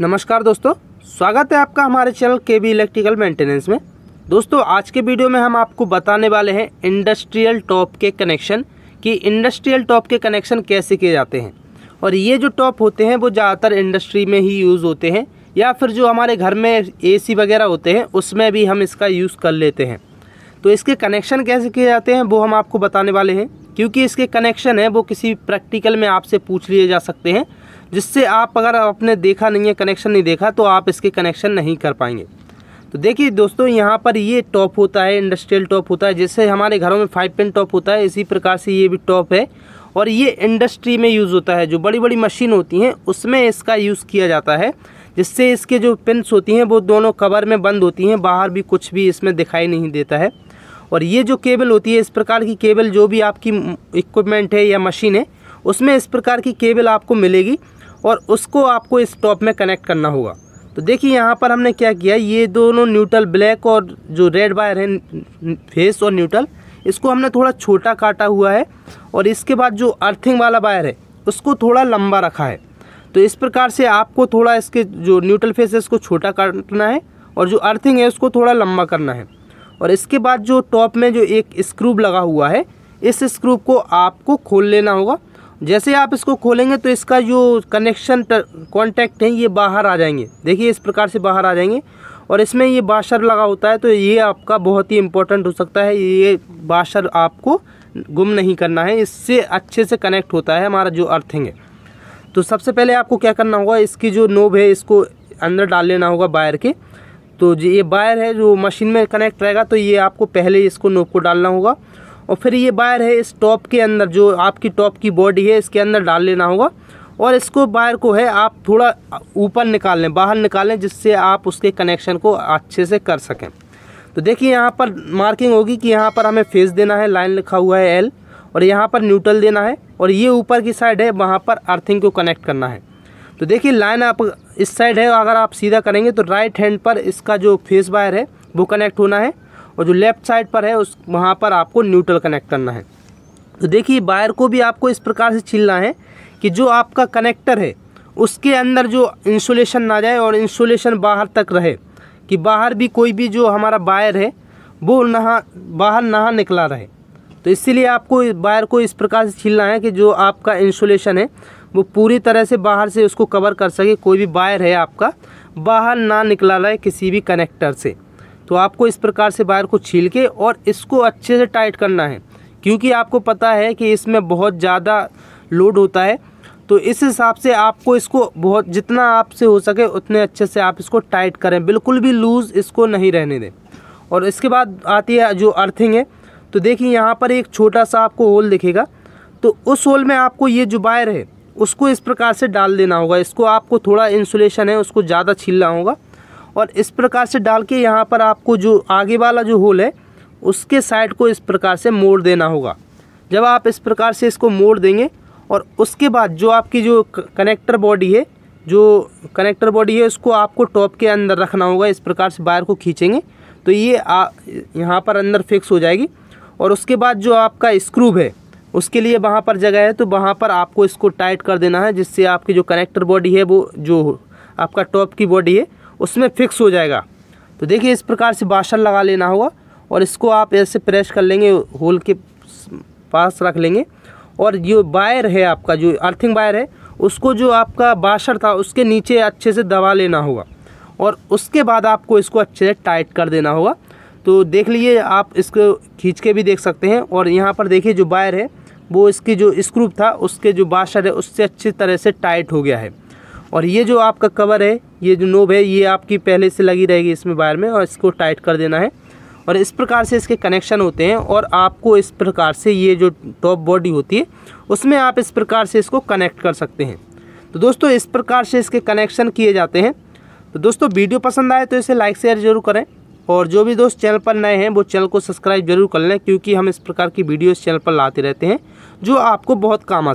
नमस्कार दोस्तों स्वागत है आपका हमारे चैनल के बी इलेक्ट्रिकल मेंटेनेंस में दोस्तों आज के वीडियो में हम आपको बताने वाले हैं इंडस्ट्रियल टॉप के कनेक्शन कि इंडस्ट्रियल टॉप के कनेक्शन कैसे किए जाते हैं और ये जो टॉप होते हैं वो ज़्यादातर इंडस्ट्री में ही यूज़ होते हैं या फिर जो हमारे घर में ए वगैरह होते हैं उसमें भी हम इसका यूज़ कर लेते हैं तो इसके कनेक्शन कैसे किए जाते हैं वो हम आपको बताने वाले हैं क्योंकि इसके कनेक्शन हैं वो किसी प्रैक्टिकल में आपसे पूछ लिए जा सकते हैं जिससे आप अगर आपने देखा नहीं है कनेक्शन नहीं देखा तो आप इसके कनेक्शन नहीं कर पाएंगे तो देखिए दोस्तों यहाँ पर ये टॉप होता है इंडस्ट्रियल टॉप होता है जैसे हमारे घरों में फाइव पिन टॉप होता है इसी प्रकार से ये भी टॉप है और ये इंडस्ट्री में यूज़ होता है जो बड़ी बड़ी मशीन होती हैं उसमें इसका यूज़ किया जाता है जिससे इसके जो पिनस होती हैं वो दोनों कवर में बंद होती हैं बाहर भी कुछ भी इसमें दिखाई नहीं देता है और ये जो केबल होती है इस प्रकार की केबल जो भी आपकी इक्विपमेंट है या मशीन है उसमें इस प्रकार की केबल आपको मिलेगी और उसको आपको इस टॉप में कनेक्ट करना होगा तो देखिए यहाँ पर हमने क्या किया ये दोनों न्यूट्रल ब्लैक और जो रेड वायर है फेस और न्यूट्रल इसको हमने थोड़ा छोटा काटा हुआ है और इसके बाद जो अर्थिंग वाला वायर है उसको थोड़ा लंबा रखा है तो इस प्रकार से आपको थोड़ा इसके जो न्यूट्रल फेस है इसको छोटा काटना है और जो अर्थिंग है उसको थोड़ा लंबा करना है और इसके बाद जो टॉप में जो एक स्क्रूब लगा हुआ है इस स्क्रूब को आपको खोल लेना होगा जैसे आप इसको खोलेंगे तो इसका जो कनेक्शन कॉन्टैक्ट है ये बाहर आ जाएंगे देखिए इस प्रकार से बाहर आ जाएंगे और इसमें ये बाशर लगा होता है तो ये आपका बहुत ही इम्पोर्टेंट हो सकता है ये बाशर आपको गुम नहीं करना है इससे अच्छे से कनेक्ट होता है हमारा जो अर्थिंग है तो सबसे पहले आपको क्या करना होगा इसकी जो नोब है इसको अंदर डाल लेना होगा बायर के तो ये बायर है जो मशीन में कनेक्ट रहेगा तो ये आपको पहले इसको नोब को डालना होगा और फिर ये वायर है इस टॉप के अंदर जो आपकी टॉप की बॉडी है इसके अंदर डाल लेना होगा और इसको वायर को है आप थोड़ा ऊपर निकाल लें बाहर निकालें जिससे आप उसके कनेक्शन को अच्छे से कर सकें तो देखिए यहाँ पर मार्किंग होगी कि यहाँ पर हमें फेस देना है लाइन लिखा हुआ है एल और यहाँ पर न्यूट्रल देना है और ये ऊपर की साइड है वहाँ पर अर्थिंग को कनेक्ट करना है तो देखिए लाइन आप इस साइड है अगर आप सीधा करेंगे तो राइट हैंड पर इसका जो फेस वायर है वो कनेक्ट होना है और जो लेफ़्ट साइड पर है उस वहाँ पर आपको न्यूट्रल कनेक्ट करना है तो देखिए वायर को भी आपको इस प्रकार से छीलना है कि जो आपका कनेक्टर है उसके अंदर जो इंसुलेशन ना जाए और इंसुलेशन बाहर तक रहे कि बाहर भी कोई भी जो हमारा वायर है वो नहा बाहर नहा निकला रहे तो इसीलिए आपको वायर को इस प्रकार से छीलना है कि जो आपका इंसुलेशन है वो पूरी तरह से बाहर से उसको कवर कर सके कोई भी वायर है आपका बाहर ना निकला रहे किसी भी कनेक्टर से तो आपको इस प्रकार से वायर को छील के और इसको अच्छे से टाइट करना है क्योंकि आपको पता है कि इसमें बहुत ज़्यादा लोड होता है तो इस हिसाब से आपको इसको बहुत जितना आपसे हो सके उतने अच्छे से आप इसको टाइट करें बिल्कुल भी लूज़ इसको नहीं रहने दें और इसके बाद आती है जो अर्थिंग है तो देखिए यहाँ पर एक छोटा सा आपको होल दिखेगा तो उस होल में आपको ये जो वायर है उसको इस प्रकार से डाल देना होगा इसको आपको थोड़ा इंसुलेशन है उसको ज़्यादा छीलना होगा और इस प्रकार से डाल के यहाँ पर आपको जो आगे वाला जो होल है उसके साइड को इस प्रकार से मोड़ देना होगा जब आप इस प्रकार से इसको मोड़ देंगे और उसके बाद जो आपकी जो कनेक्टर बॉडी है जो कनेक्टर बॉडी है उसको आपको टॉप के अंदर रखना होगा इस प्रकार से बायर को खींचेंगे तो ये आ यहाँ पर अंदर फिक्स हो जाएगी और उसके बाद जो आपका स्क्रूब है उसके लिए वहाँ पर जगह है तो वहाँ पर आपको इसको टाइट कर देना है जिससे आपकी जो कनेक्टर बॉडी है वो जो आपका टॉप की बॉडी है उसमें फिक्स हो जाएगा तो देखिए इस प्रकार से बाशर लगा लेना होगा और इसको आप ऐसे प्रेस कर लेंगे होल के पास रख लेंगे और जो वायर है आपका जो अर्थिंग वायर है उसको जो आपका बाशर था उसके नीचे अच्छे से दबा लेना होगा और उसके बाद आपको इसको अच्छे से टाइट कर देना होगा तो देख लीजिए आप इसको खींच के भी देख सकते हैं और यहाँ पर देखिए जो वायर है वो इसकी जो स्क्रूप था उसके जो बाशर है उससे अच्छी तरह से टाइट हो गया है और ये जो आपका कवर है ये जो नोब है ये आपकी पहले से लगी रहेगी इसमें वायर में और इसको टाइट कर देना है और इस प्रकार से इसके कनेक्शन होते हैं और आपको इस प्रकार से ये जो टॉप बॉडी होती है उसमें आप इस प्रकार से इसको कनेक्ट कर सकते हैं तो दोस्तों इस प्रकार से इसके कनेक्शन किए जाते हैं तो दोस्तों वीडियो पसंद आए तो इसे लाइक शेयर जरूर करें और जो भी दोस्त चैनल पर नए हैं वो चैनल को सब्सक्राइब जरूर कर लें क्योंकि हम इस प्रकार की वीडियो इस चैनल पर लाते रहते हैं जो आपको बहुत काम आ